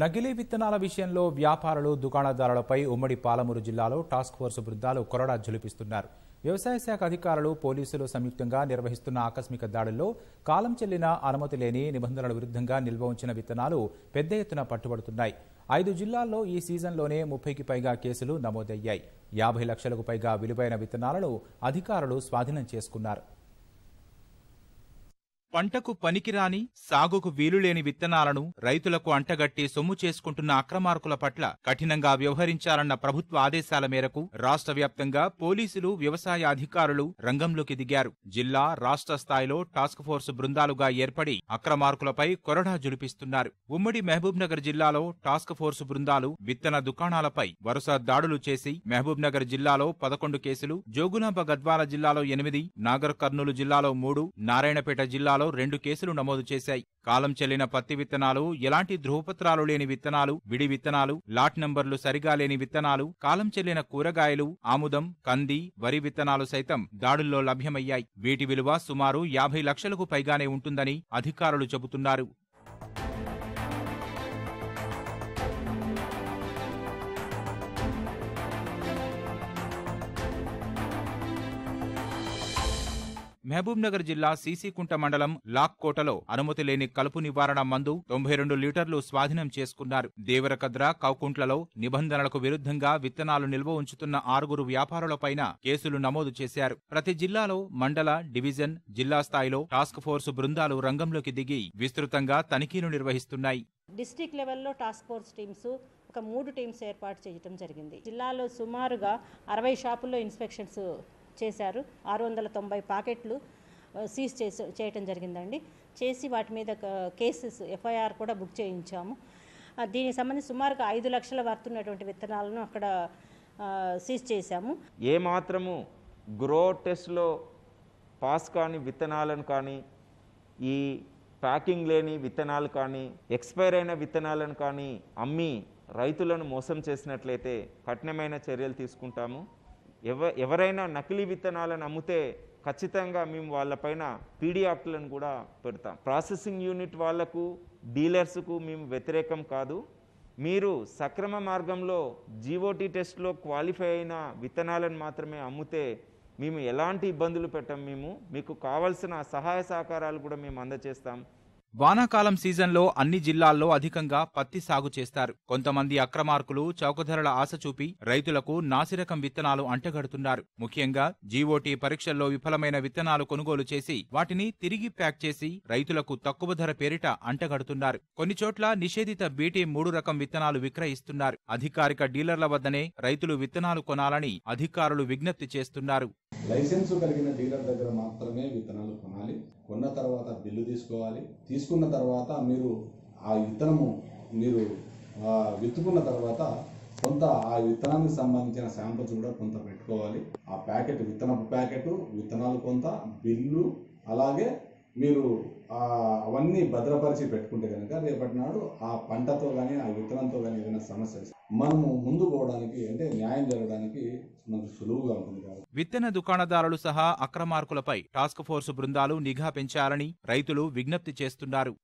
నకిలీ విత్తనాల విషయంలో వ్యాపారులు దుకాణదారులపై ఉమ్మడి పాలమూరు జిల్లాలో టాస్క్ ఫోర్స్ బృందాలు కొరడా జులిపిస్తున్నారు వ్యవసాయ శాఖ అధికారులు పోలీసులు సంయుక్తంగా నిర్వహిస్తున్న ఆకస్మిక దాడుల్లో కాలం చెల్లిన అనుమతి లేని నిబంధనల విరుద్ధంగా నిల్వ ఉంచిన విత్తనాలు పెద్ద ఎత్తున పట్టుబడుతున్నాయి ఐదు జిల్లాల్లో ఈ సీజన్లోనే ముప్పైకి పైగా కేసులు నమోదయ్యాయి యాభై లక్షలకు పైగా విలువైన విత్తనాలను అధికారులు స్వాధీనం చేసుకున్నారు పంటకు పనికిరాని సాగుకు వీలులేని విత్తనాలను రైతులకు అంటగట్టి సొమ్ము చేసుకుంటున్న అక్రమార్కుల పట్ల కఠినంగా వ్యవహరించాలన్న ప్రభుత్వ ఆదేశాల మేరకు రాష్ట్ర వ్యాప్తంగా పోలీసులు వ్యవసాయ అధికారులు రంగంలోకి దిగారు జిల్లా రాష్ట్ర స్థాయిలో టాస్క్ ఫోర్స్ బృందాలుగా ఏర్పడి అక్రమార్కులపై కొరడా జులిపిస్తున్నారు ఉమ్మడి నగర్ జిల్లాలో టాస్క్ ఫోర్స్ బృందాలు విత్తన దుకాణాలపై వరుస దాడులు చేసి మహబూబ్నగర్ జిల్లాలో పదకొండు కేసులు జోగులాంబ గద్వాల జిల్లాలో ఎనిమిది నాగర్ కర్నూలు జిల్లాలో మూడు నారాయణపేట జిల్లా జిల్లాలో రెండు కేసులు నమోదు చేశాయి కాలం చెల్లిన పత్తి విత్తనాలు ఎలాంటి ధృవపత్రాలు లేని విత్తనాలు విడి విత్తనాలు లాట్ నంబర్లు సరిగా లేని విత్తనాలు కాలం చెల్లిన కూరగాయలు ఆముదం కంది వరి విత్తనాలు సైతం దాడుల్లో లభ్యమయ్యాయి వీటి విలువ సుమారు యాభై లక్షలకు పైగానే ఉంటుందని అధికారులు చెబుతున్నారు మహబూబ్నగర్ జిల్లా సీసీకుంట మండలం లాక్కోటలో అనుమతి లేని కలుపు నివారణ మందు తొంభై రెండు లీటర్లు స్వాధీనం చేసుకున్నారు దేవరకద్ర కౌకుంట్లలో నిబంధనలకు విరుద్ధంగా విత్తనాలు నిల్వ ఉంచుతున్న ఆరుగురు వ్యాపారులపైన కేసులు నమోదు చేశారు ప్రతి జిల్లాలో మండల డివిజన్ జిల్లా స్థాయిలో టాస్క్ ఫోర్స్ బృందాలు రంగంలోకి దిగి విస్తృతంగా తనిఖీలు నిర్వహిస్తున్నాయి డిస్టిక్ లెవెల్లో టాస్క్ ఫోర్స్ టీమ్స్ ఒక మూడు టీమ్స్ ఏర్పాటు చేయడం జరిగింది జిల్లాలో సుమారుగా అరవై షాపుల్లో ఇన్స్పెక్షన్స్ చేశారు ఆరు వందల తొంభై పాకెట్లు సీజ్ చేసే చేయటం జరిగిందండి చేసి వాటి మీద కేసెస్ ఎఫ్ఐఆర్ కూడా బుక్ చేయించాము దీనికి సంబంధించి సుమారుగా ఐదు లక్షల వర్తున్నటువంటి విత్తనాలను అక్కడ సీజ్ చేశాము ఏమాత్రము గ్రో టెస్ట్లో పాస్ కాని విత్తనాలను కానీ ఈ ప్యాకింగ్ లేని విత్తనాలు కానీ ఎక్స్పైర్ అయిన విత్తనాలను కానీ అమ్మి రైతులను మోసం చేసినట్లయితే కఠినమైన చర్యలు తీసుకుంటాము ఎవ ఎవరైనా నకిలీ విత్తనాలను అమ్మితే ఖచ్చితంగా మేము వాళ్ళపైన పీడీ కూడా పెడతాం ప్రాసెసింగ్ యూనిట్ వాళ్లకు డీలర్స్కు మేము వ్యతిరేకం కాదు మీరు సక్రమ మార్గంలో జీఓటీ టెస్ట్లో క్వాలిఫై అయిన విత్తనాలను మాత్రమే అమ్మితే మేము ఎలాంటి ఇబ్బందులు పెట్టాం మేము మీకు కావలసిన సహాయ సహకారాలు కూడా మేము అందజేస్తాం వానాకాలం సీజన్లో అన్ని జిల్లాల్లో అధికంగా పత్తి సాగు చేస్తారు కొంతమంది అక్రమార్కులు చౌకధరల ఆశ చూపి రైతులకు నాసిరకం విత్తనాలు అంటగడుతున్నారు ముఖ్యంగా జీవోటీ పరీక్షల్లో విఫలమైన విత్తనాలు కొనుగోలు చేసి వాటిని తిరిగి ప్యాక్ చేసి రైతులకు తక్కువ ధర పేరిట అంటగడుతున్నారు కొన్ని చోట్ల నిషేధిత బీటీ మూడు రకం విత్తనాలు విక్రయిస్తున్నారు అధికారిక డీలర్ల వద్దనే రైతులు విత్తనాలు కొనాలని అధికారులు విజ్ఞప్తి చేస్తున్నారు లైసెన్సు కలిగిన డీలర్ దగ్గర మాత్రమే విత్తనాలు కొనాలి కొన్న తర్వాత బిల్లు తీసుకోవాలి తీసుకున్న తర్వాత మీరు ఆ విత్తనము మీరు విత్తుకున్న తర్వాత కొంత ఆ విత్తనానికి సంబంధించిన శాంపుల్స్ కూడా కొంత పెట్టుకోవాలి ఆ ప్యాకెట్ విత్తన ప్యాకెట్ విత్తనాలు కొంత బిల్లు అలాగే మీరు అవన్నీ భద్రపరిచి పెట్టుకుంటే కనుక రేపటి నాడు ఆ పంటతో కానీ ఆ విత్తనంతో కానీ ఏదైనా సమస్య మనము ముందు పోవడానికి అంటే న్యాయం జరగడానికి మనకు సులువుగా ఉంటుంది విత్తన దుకాణదారులు సహా అక్రమార్కులపై టాస్క్ ఫోర్స్ బృందాలు నిఘా పెంచాలని రైతులు విజ్ఞప్తి చేస్తున్నారు